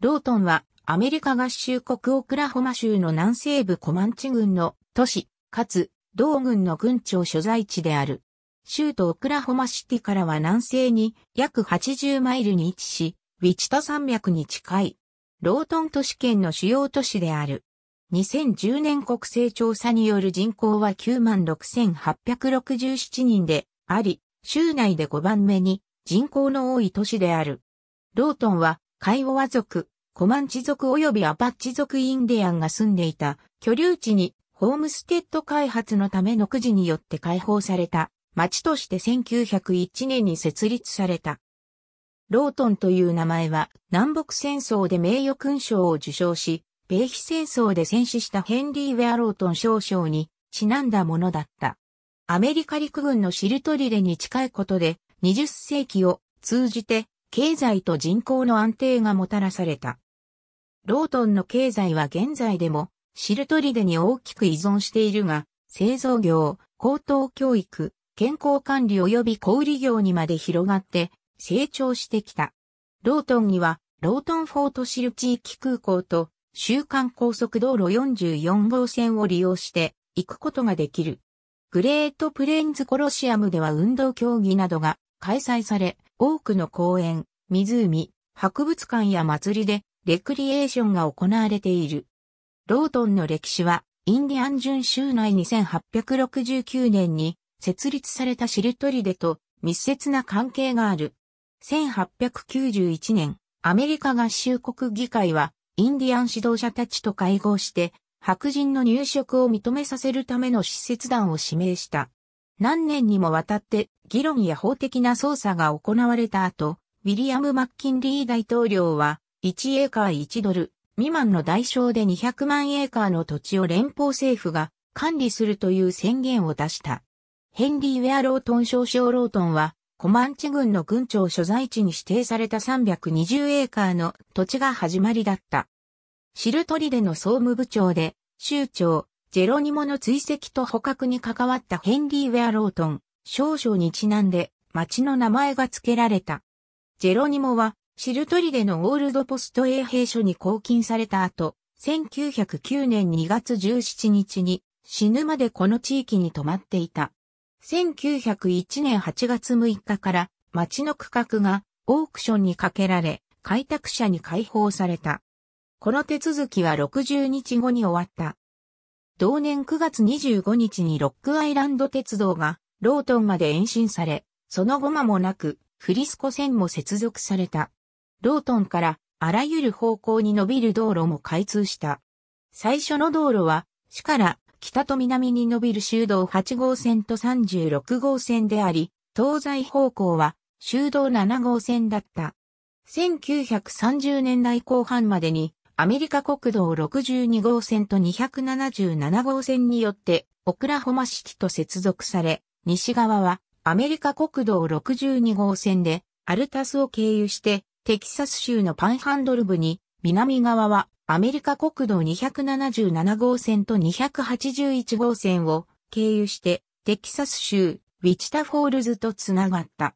ロートンはアメリカ合衆国オクラホマ州の南西部コマンチ郡の都市、かつ同郡の郡庁所在地である。州都オクラホマシティからは南西に約80マイルに位置し、ウィチタ山脈に近い、ロートン都市圏の主要都市である。2010年国勢調査による人口は96,867人であり、州内で5番目に人口の多い都市である。ロートンはカイオワ族、コマンチ族及びアパッチ族インディアンが住んでいた居留地にホームステッド開発のためのくじによって開放された町として1901年に設立された。ロートンという名前は南北戦争で名誉勲章を受章し、米比戦争で戦死したヘンリー・ウェアロートン少将にちなんだものだった。アメリカ陸軍のシルトリレに近いことで20世紀を通じて経済と人口の安定がもたらされた。ロートンの経済は現在でもシルトリデに大きく依存しているが、製造業、高等教育、健康管理及び小売業にまで広がって成長してきた。ロートンには、ロートンフォートシル地域空港と、週間高速道路44号線を利用して行くことができる。グレートプレインズコロシアムでは運動競技などが開催され、多くの公園、湖、博物館や祭りでレクリエーションが行われている。ロートンの歴史は、インディアン準州内2869年に設立されたシルトリデと密接な関係がある。1891年、アメリカ合衆国議会は、インディアン指導者たちと会合して、白人の入植を認めさせるための施設団を指名した。何年にもわたって議論や法的な捜査が行われた後、ウィリアム・マッキンリー大統領は1エーカー1ドル未満の代償で200万エーカーの土地を連邦政府が管理するという宣言を出した。ヘンリー・ウェア・ロートン少将ロートンはコマンチ軍の軍庁所在地に指定された320エーカーの土地が始まりだった。シルトリでの総務部長で、州長、ジェロニモの追跡と捕獲に関わったヘンリー・ウェアロートン、少々にちなんで町の名前が付けられた。ジェロニモはシルトリデのオールドポスト衛兵所に拘禁された後、1909年2月17日に死ぬまでこの地域に泊まっていた。1901年8月6日から町の区画がオークションにかけられ、開拓者に解放された。この手続きは60日後に終わった。同年9月25日にロックアイランド鉄道がロートンまで延伸され、その後間もなくフリスコ線も接続された。ロートンからあらゆる方向に伸びる道路も開通した。最初の道路は市から北と南に伸びる修道8号線と36号線であり、東西方向は修道7号線だった。1930年代後半までにアメリカ国道62号線と277号線によって、オクラホマシティと接続され、西側はアメリカ国道62号線でアルタスを経由してテキサス州のパンハンドル部に、南側はアメリカ国道277号線と281号線を経由してテキサス州ウィチタフォールズとつながった。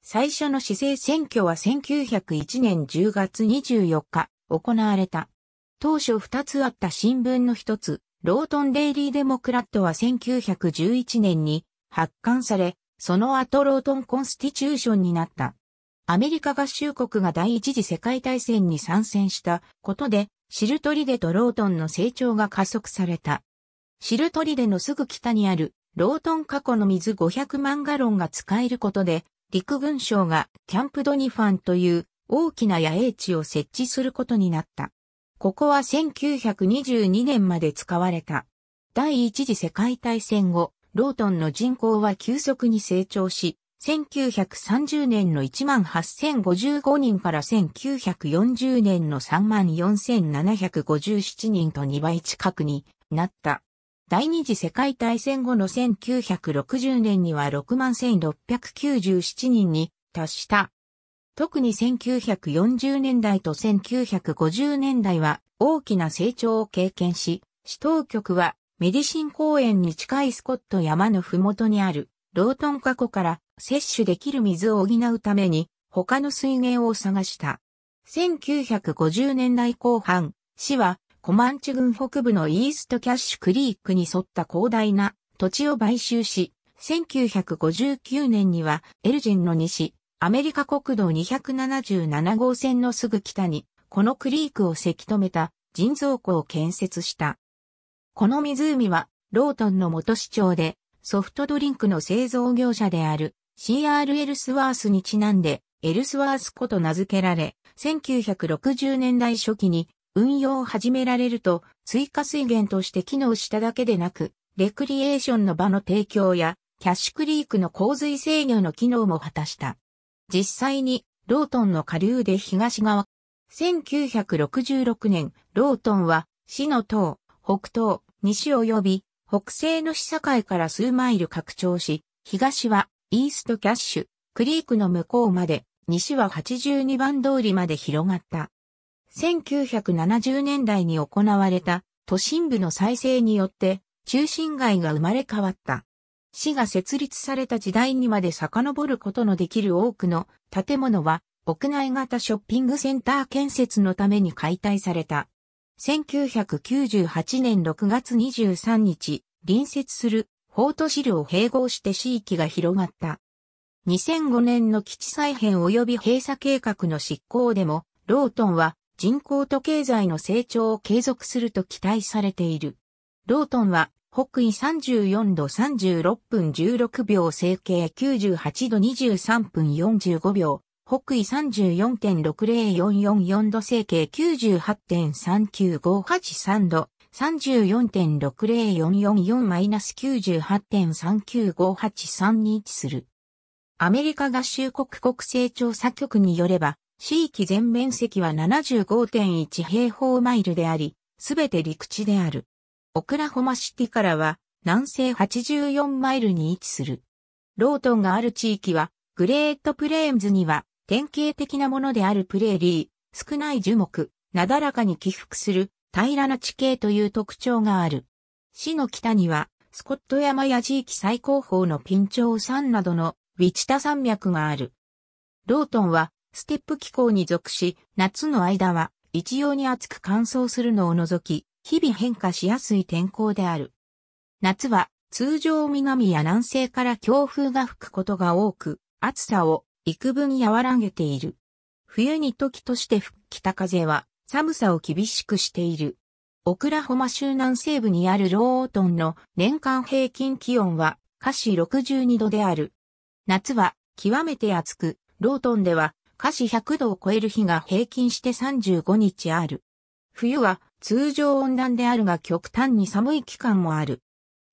最初の市政選挙は1901年10月24日、行われた。当初2つあった新聞の一つ、ロートンデイリーデモクラットは1911年に発刊され、その後ロートンコンスティチューションになった。アメリカ合衆国が第一次世界大戦に参戦したことで、シルトリデとロートンの成長が加速された。シルトリデのすぐ北にあるロートン過去の水500万ガロンが使えることで、陸軍省がキャンプドニファンという大きな野営地を設置することになった。ここは1922年まで使われた。第一次世界大戦後、ロートンの人口は急速に成長し、1930年の18,055人から1940年の34,757人と2倍近くになった。第二次世界大戦後の1960年には61,697人に達した。特に1940年代と1950年代は大きな成長を経験し、市当局はメディシン公園に近いスコット山のふもとにあるロートン河湖から摂取できる水を補うために他の水源を探した。1950年代後半、市はコマンチ郡北部のイーストキャッシュクリークに沿った広大な土地を買収し、1959年にはエルジンの西、アメリカ国道277号線のすぐ北に、このクリークをせき止めた人造湖を建設した。この湖は、ロートンの元市長で、ソフトドリンクの製造業者である CR エルスワースにちなんで、エルスワース湖と名付けられ、1960年代初期に運用を始められると、追加水源として機能しただけでなく、レクリエーションの場の提供や、キャッシュクリークの洪水制御の機能も果たした。実際にロートンの下流で東側。1966年、ロートンは市の東、北東、西及び北西の市境から数マイル拡張し、東はイーストキャッシュ、クリークの向こうまで、西は82番通りまで広がった。1970年代に行われた都心部の再生によって中心街が生まれ変わった。市が設立された時代にまで遡ることのできる多くの建物は屋内型ショッピングセンター建設のために解体された。1998年6月23日、隣接する法都市を併合して市域が広がった。2005年の基地再編及び閉鎖計画の執行でも、ロートンは人口と経済の成長を継続すると期待されている。ロートンは北緯34度36分16秒、整形98度23分45秒、北緯34.60444度整形98.39583度、34.60444-98.39583に位置する。アメリカ合衆国国勢調査局によれば、地域全面積は75.1平方マイルであり、すべて陸地である。オクラホマシティからは南西84マイルに位置する。ロートンがある地域はグレートプレーンズには典型的なものであるプレーリー、少ない樹木、なだらかに起伏する平らな地形という特徴がある。市の北にはスコット山や地域最高峰のピンチョウ山などのウィチタ山脈がある。ロートンはステップ気候に属し、夏の間は一様に暑く乾燥するのを除き、日々変化しやすい天候である。夏は通常南や南西から強風が吹くことが多く、暑さを幾分和らげている。冬に時として吹く北風は寒さを厳しくしている。オクラホマ州南西部にあるローオートンの年間平均気温は華氏62度である。夏は極めて暑く、ロートンでは華氏100度を超える日が平均して35日ある。冬は通常温暖であるが極端に寒い期間もある。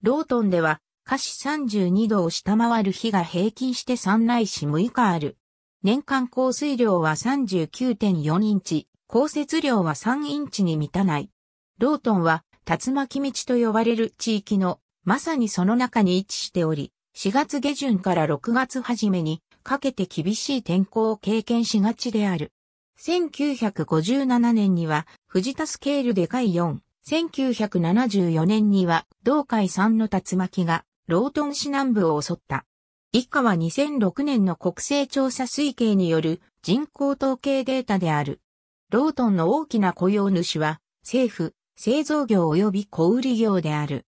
ロートンでは、華氏32度を下回る日が平均して3ないし6日ある。年間降水量は39.4インチ、降雪量は3インチに満たない。ロートンは、竜巻道と呼ばれる地域の、まさにその中に位置しており、4月下旬から6月初めにかけて厳しい天候を経験しがちである。1957年には、藤田スケールで回4。1974年には、同海3の竜巻が、ロートン市南部を襲った。以下は2006年の国勢調査推計による人口統計データである。ロートンの大きな雇用主は、政府、製造業及び小売業である。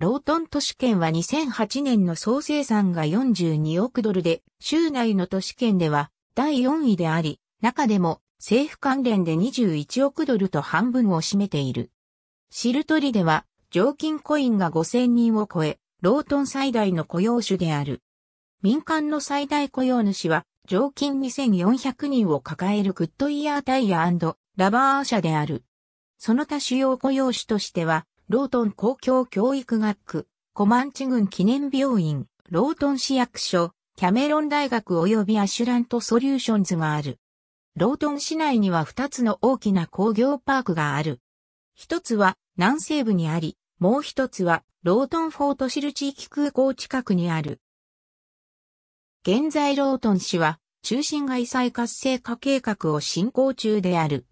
ロートン都市圏は2008年の総生産が42億ドルで、州内の都市圏では第4位であり、中でも政府関連で21億ドルと半分を占めている。シルトリでは、常勤コインが5000人を超え、ロートン最大の雇用主である。民間の最大雇用主は、常勤2400人を抱えるグッドイヤータイヤラバー社である。その他主要雇用主としては、ロートン公共教育学区、コマンチ郡記念病院、ロートン市役所、キャメロン大学及びアシュラントソリューションズがある。ロートン市内には2つの大きな工業パークがある。一つは南西部にあり、もう一つはロートンフォートシル地域空港近くにある。現在ロートン市は中心街再活性化計画を進行中である。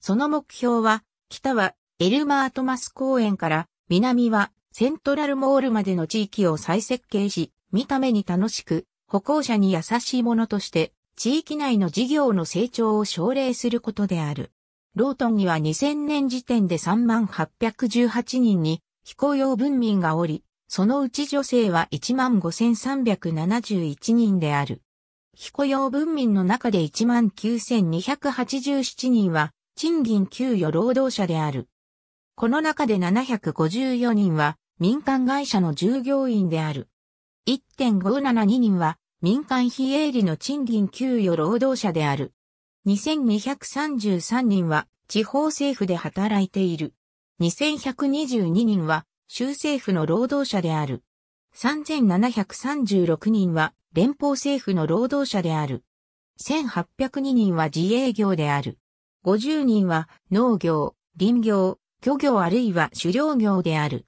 その目標は、北はエルマートマス公園から南はセントラルモールまでの地域を再設計し、見た目に楽しく、歩行者に優しいものとして地域内の事業の成長を奨励することである。ロートンには2000年時点で3818人に非公用文民がおり、そのうち女性は15371人である。非雇用文民の中で19287人は賃金給与労働者である。この中で754人は民間会社の従業員である。1.572人は民間非営利の賃金給与労働者である。2233人は地方政府で働いている。2122人は州政府の労働者である。3736人は連邦政府の労働者である。1802人は自営業である。50人は農業、林業、漁業あるいは狩猟業である。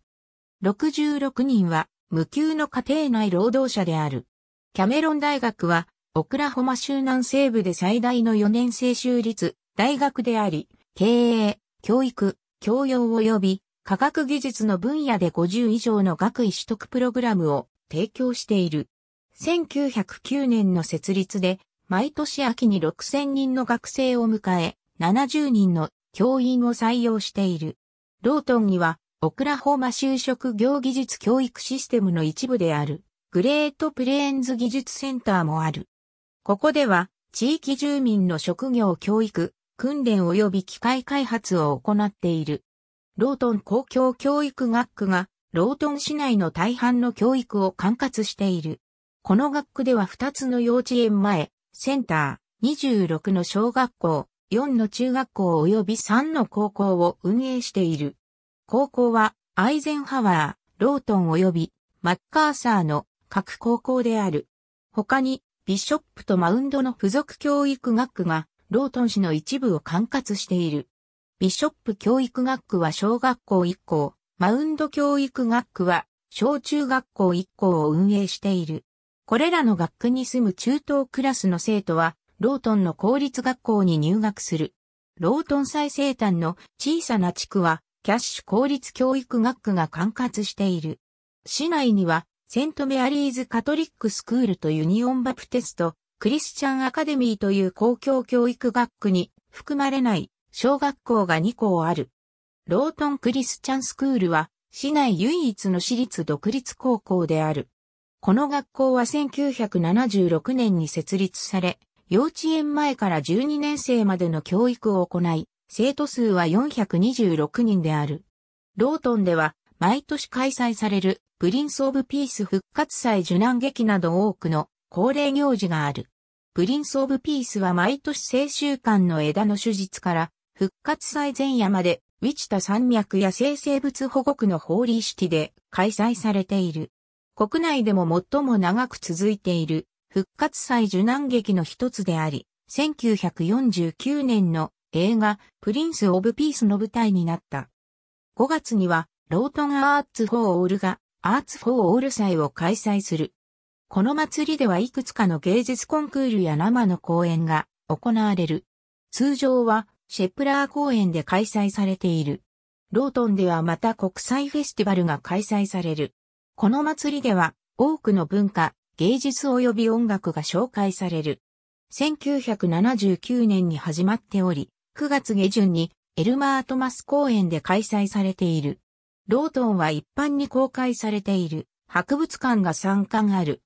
66人は無給の家庭内労働者である。キャメロン大学は、オクラホマ州南西部で最大の4年生修立大学であり、経営、教育、教養及び科学技術の分野で50以上の学位取得プログラムを提供している。1909年の設立で、毎年秋に6000人の学生を迎え、70人の教員を採用している。ロートンには、オクラホーマ就職業技術教育システムの一部である、グレートプレーンズ技術センターもある。ここでは、地域住民の職業教育、訓練及び機械開発を行っている。ロートン公共教育学区が、ロートン市内の大半の教育を管轄している。この学区では2つの幼稚園前、センター、26の小学校、4の中学校及び3の高校を運営している。高校は、アイゼンハワー、ロートン及びマッカーサーの各高校である。他に、ビショップとマウンドの付属教育学区が、ロートン市の一部を管轄している。ビショップ教育学区は小学校1校、マウンド教育学区は小中学校1校を運営している。これらの学区に住む中等クラスの生徒は、ロートンの公立学校に入学する。ロートン最西端の小さな地区は、キャッシュ公立教育学区が管轄している。市内にはセントメアリーズカトリックスクールとユニオンバプテスト、クリスチャンアカデミーという公共教育学区に含まれない小学校が2校ある。ロートンクリスチャンスクールは市内唯一の私立独立高校である。この学校は1976年に設立され、幼稚園前から12年生までの教育を行い、生徒数は426人である。ロートンでは毎年開催されるプリンス・オブ・ピース復活祭受難劇など多くの恒例行事がある。プリンス・オブ・ピースは毎年青春間の枝の手術から復活祭前夜までウィチタ山脈や生成物保護区のホーリーシティで開催されている。国内でも最も長く続いている復活祭受難劇の一つであり、1949年の映画プリンス・オブ・ピースの舞台になった。5月にはロートン・アーツ・ホールがアーツフォーオール祭を開催する。この祭りではいくつかの芸術コンクールや生の公演が行われる。通常はシェプラー公演で開催されている。ロートンではまた国際フェスティバルが開催される。この祭りでは多くの文化、芸術及び音楽が紹介される。1979年に始まっており、9月下旬にエルマートマス公演で開催されている。ロートンは一般に公開されている博物館が加がある。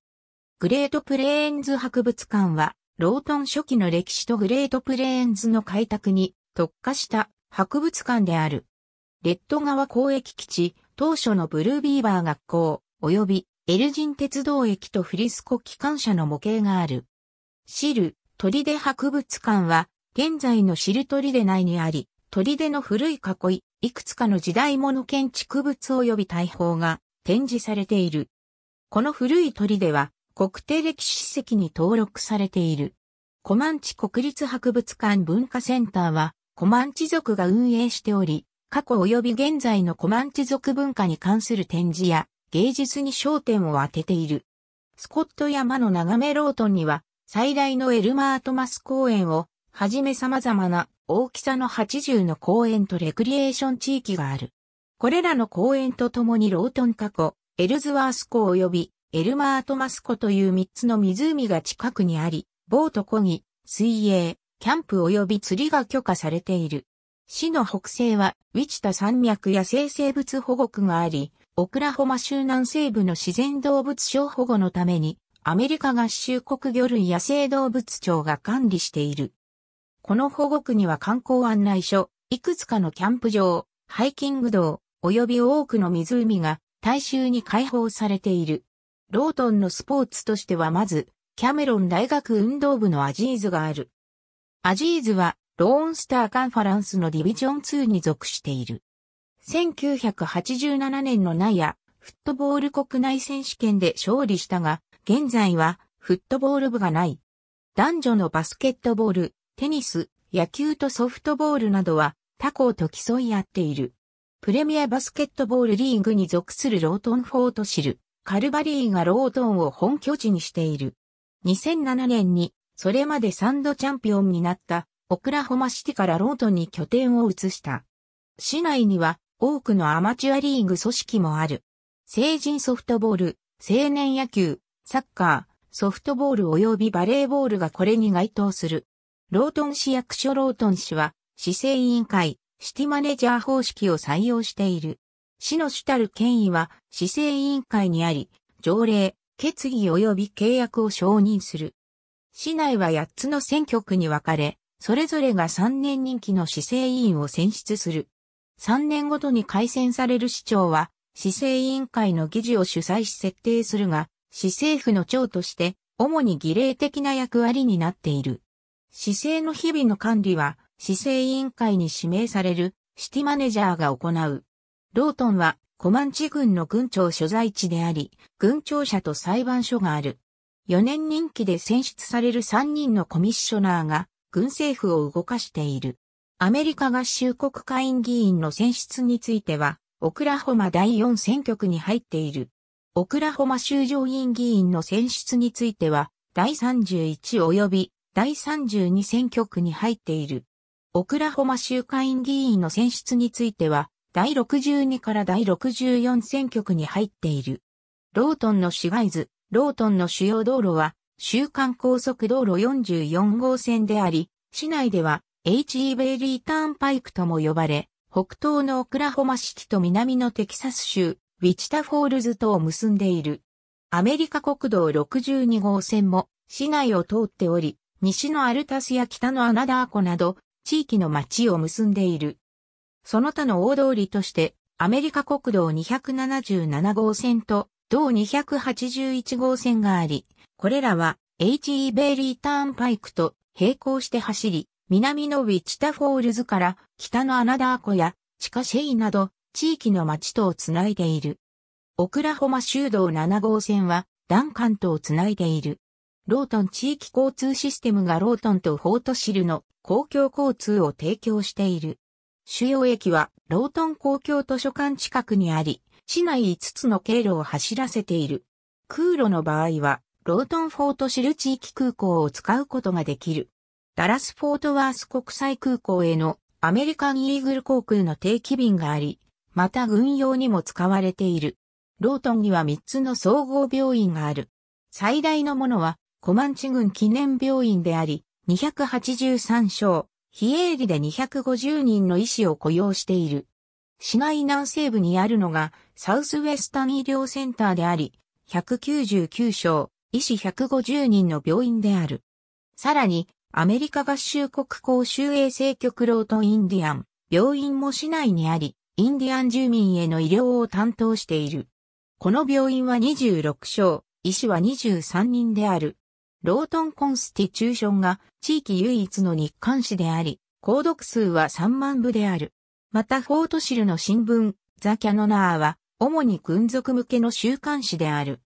グレートプレーンズ博物館は、ロートン初期の歴史とグレートプレーンズの開拓に特化した博物館である。レッド川交易基地、当初のブルービーバー学校、及びエルジン鉄道駅とフリスコ機関車の模型がある。シル、トリデ博物館は、現在のシルトリデ内にあり、トリデの古い囲い、いくつかの時代物建築物及び大砲が展示されている。この古い鳥では国定歴史史跡に登録されている。コマンチ国立博物館文化センターはコマンチ族が運営しており、過去及び現在のコマンチ族文化に関する展示や芸術に焦点を当てている。スコット山の眺めロートンには最大のエルマートマス公園をはじめ様々な大きさの80の公園とレクリエーション地域がある。これらの公園とともにロートン湖、エルズワース湖及びエルマートマス湖という3つの湖が近くにあり、ボート漕ぎ、水泳、キャンプ及び釣りが許可されている。市の北西は、ウィチタ山脈野生生物保護区があり、オクラホマ州南西部の自然動物省保護のために、アメリカ合衆国魚類野生動物庁が管理している。この保護区には観光案内所、いくつかのキャンプ場、ハイキング道、及び多くの湖が大衆に開放されている。ロートンのスポーツとしてはまず、キャメロン大学運動部のアジーズがある。アジーズは、ローンスターカンファランスのディビジョン2に属している。1987年のナイア、フットボール国内選手権で勝利したが、現在はフットボール部がない。男女のバスケットボール、テニス、野球とソフトボールなどは他校と競い合っている。プレミアバスケットボールリーグに属するロートンフォートシル、カルバリーがロートンを本拠地にしている。2007年に、それまで3度チャンピオンになったオクラホマシティからロートンに拠点を移した。市内には多くのアマチュアリーグ組織もある。成人ソフトボール、青年野球、サッカー、ソフトボール及びバレーボールがこれに該当する。ロートン市役所ロートン市は、市政委員会、シティマネジャー方式を採用している。市の主たる権威は、市政委員会にあり、条例、決議及び契約を承認する。市内は8つの選挙区に分かれ、それぞれが3年任期の市政委員を選出する。3年ごとに改選される市長は、市政委員会の議事を主催し設定するが、市政府の長として、主に儀礼的な役割になっている。市政の日々の管理は、市政委員会に指名されるシティマネジャーが行う。ロートンはコマンチ軍の軍庁所在地であり、軍庁舎と裁判所がある。4年任期で選出される3人のコミッショナーが軍政府を動かしている。アメリカ合衆国会員議員の選出については、オクラホマ第4選挙区に入っている。オクラホマ州上院議員の選出については、第31及び第32選挙区に入っている。オクラホマ州会議員の選出については、第62から第64選挙区に入っている。ロートンの市街図、ロートンの主要道路は、週間高速道路44号線であり、市内では、H.E. ベイリーターンパイクとも呼ばれ、北東のオクラホマシティと南のテキサス州、ウィチタフォールズとを結んでいる。アメリカ国道62号線も市内を通っており、西のアルタスや北のアナダー湖など、地域の町を結んでいる。その他の大通りとして、アメリカ国道277号線と、同281号線があり、これらは H.E. ベイリーターンパイクと並行して走り、南のウィチタフォールズから北のアナダー湖や地下シェイなど地域の町とをつないでいる。オクラホマ州道7号線はダンカンとをつないでいる。ロートン地域交通システムがロートンとフォートシルの公共交通を提供している。主要駅はロートン公共図書館近くにあり、市内5つの経路を走らせている。空路の場合は、ロートンフォートシル地域空港を使うことができる。ダラスフォートワース国際空港へのアメリカンイーグル航空の定期便があり、また軍用にも使われている。ロートンには3つの総合病院がある。最大のものはコマンチ軍記念病院であり、283床、非営利で250人の医師を雇用している。市内南西部にあるのがサウスウェスタン医療センターであり、199床、医師150人の病院である。さらに、アメリカ合衆国公衆衛生局ロートインディアン、病院も市内にあり、インディアン住民への医療を担当している。この病院は26床、医師は23人である。ロートンコンスティチューションが地域唯一の日刊誌であり、購読数は3万部である。またフォートシルの新聞、ザ・キャノナーは、主に軍属向けの週刊誌である。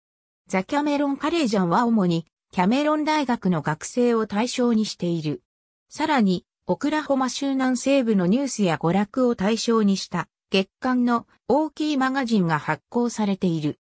ザ・キャメロン・カレージャンは主に、キャメロン大学の学生を対象にしている。さらに、オクラホマ州南西部のニュースや娯楽を対象にした月刊の大きいマガジンが発行されている。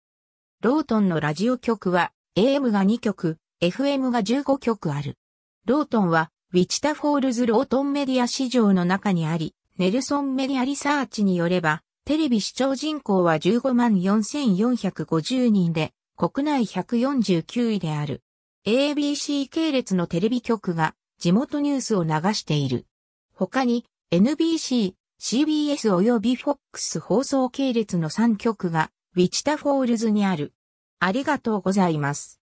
ロートンのラジオ局は AM が2局、FM が15局ある。ロートンは、ウィチタフォールズロートンメディア市場の中にあり、ネルソンメディアリサーチによれば、テレビ視聴人口は15万4450人で、国内149位である。ABC 系列のテレビ局が地元ニュースを流している。他に NBC、CBS 及び FOX 放送系列の3局がウィチタフォールズにある。ありがとうございます。